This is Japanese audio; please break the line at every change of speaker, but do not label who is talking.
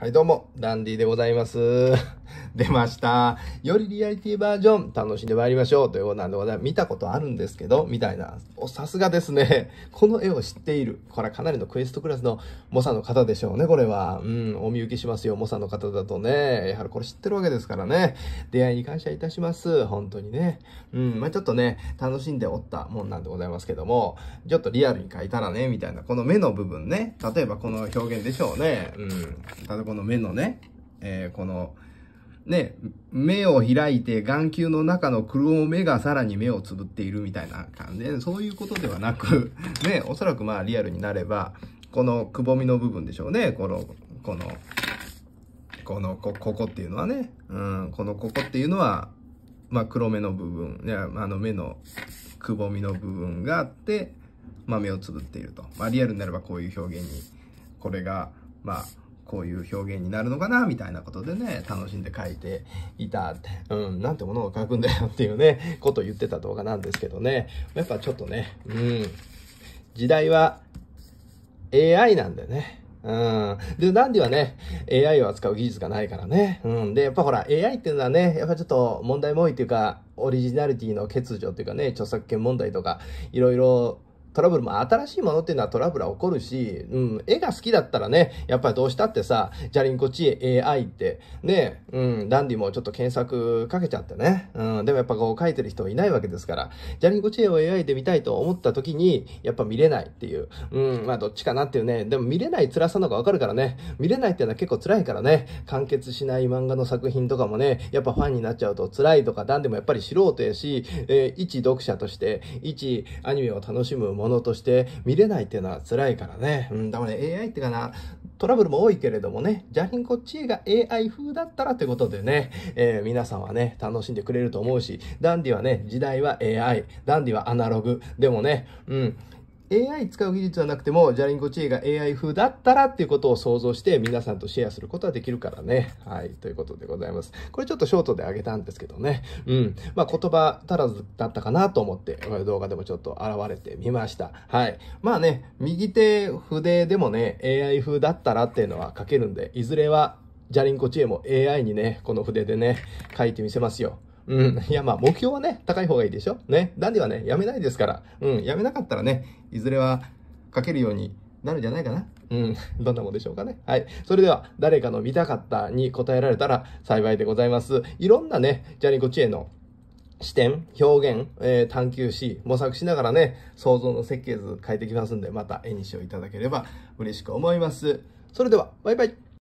はい、どうも、ダンディでございます。出ました。よりリアリティバージョン、楽しんでまいりましょう。ということなんでございます。見たことあるんですけど、みたいな。お、さすがですね。この絵を知っている。これはかなりのクエストクラスの猛者の方でしょうね、これは。うん、お見受けしますよ、猛者の方だとね。やはりこれ知ってるわけですからね。出会いに感謝いたします。本当にね。うん、まあちょっとね、楽しんでおったもんなんでございますけども、ちょっとリアルに描いたらね、みたいな。この目の部分ね。例えばこの表現でしょうね。うん。この目のね、えー、この、ね、目を開いて眼球の中の黒目がさらに目をつぶっているみたいな感じで、そういうことではなく、ね、おそらくまあリアルになれば、このくぼみの部分でしょうね、この、この、この、こ、ここっていうのはね、うん、このここっていうのは、まあ黒目の部分、いや、あの目のくぼみの部分があって、まあ目をつぶっていると。まあリアルになればこういう表現に、これが、まあ、こういう表現になるのかなみたいなことでね楽しんで書いていたうんなんてものを書くんだよっていうね ことを言ってた動画なんですけどねやっぱちょっとねうん時代は AI なんだよね。うん。で、なんではね、AI を扱う技術がないからね。うん。で、やっぱほら、AI っていうのはね、やっぱちょっと問題も多いっていうか、オリジナリティの欠如っていうかね、著作権問題とか、いろいろトラブルも新しいものっていうのはトラブルは起こるし、うん、絵が好きだったらね、やっぱりどうしたってさ、じゃりんこちえ AI って、ね、うん、ダンディもちょっと検索かけちゃってね、うん、でもやっぱこう書いてる人いないわけですから、じゃりんこちえを AI で見たいと思った時に、やっぱ見れないっていう、うん、まあどっちかなっていうね、でも見れない辛さのがわかるからね、見れないっていうのは結構辛いからね、完結しない漫画の作品とかもね、やっぱファンになっちゃうと辛いとか、ダンディもやっぱり素人やし、えー、一読者として、一アニメを楽しむものとして見れないっていうのは辛いからね。うん、だからね、AI ってかな、トラブルも多いけれどもね、ジャリンコチーが AI 風だったらってことでね、えー、皆さんはね、楽しんでくれると思うし、ダンディはね、時代は AI、ダンディはアナログ。でもね、うん、AI 使う技術はなくても、じゃりんこ知恵が AI 風だったらっていうことを想像して皆さんとシェアすることはできるからね。はい。ということでございます。これちょっとショートであげたんですけどね。うん。まあ、言葉足らずだったかなと思って、動画でもちょっと現れてみました。はい。まあね、右手筆でもね、AI 風だったらっていうのは書けるんで、いずれは、じゃりんこ知恵も AI にね、この筆でね、書いてみせますよ。うん。いや、まあ、目標はね、高い方がいいでしょね。ダンディはね、やめないですから。うん。やめなかったらね、いずれは書けるようになるんじゃないかな。うん。どんなもんでしょうかね。はい。それでは、誰かの見たかったに答えられたら幸いでございます。いろんなね、ジャニコチへの視点、表現、えー、探求し、模索しながらね、想像の設計図変えてきますんで、また絵にしていただければ嬉しく思います。それでは、バイバイ。